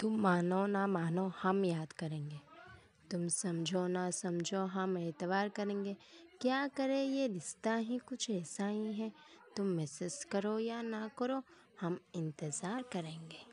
तुम मानो ना मानो हम याद करेंगे तुम समझो ना समझो हम एतवार करेंगे क्या करे ये रिश्ता ही कुछ ऐसा ही है तुम मैसेज करो या ना करो हम इंतज़ार करेंगे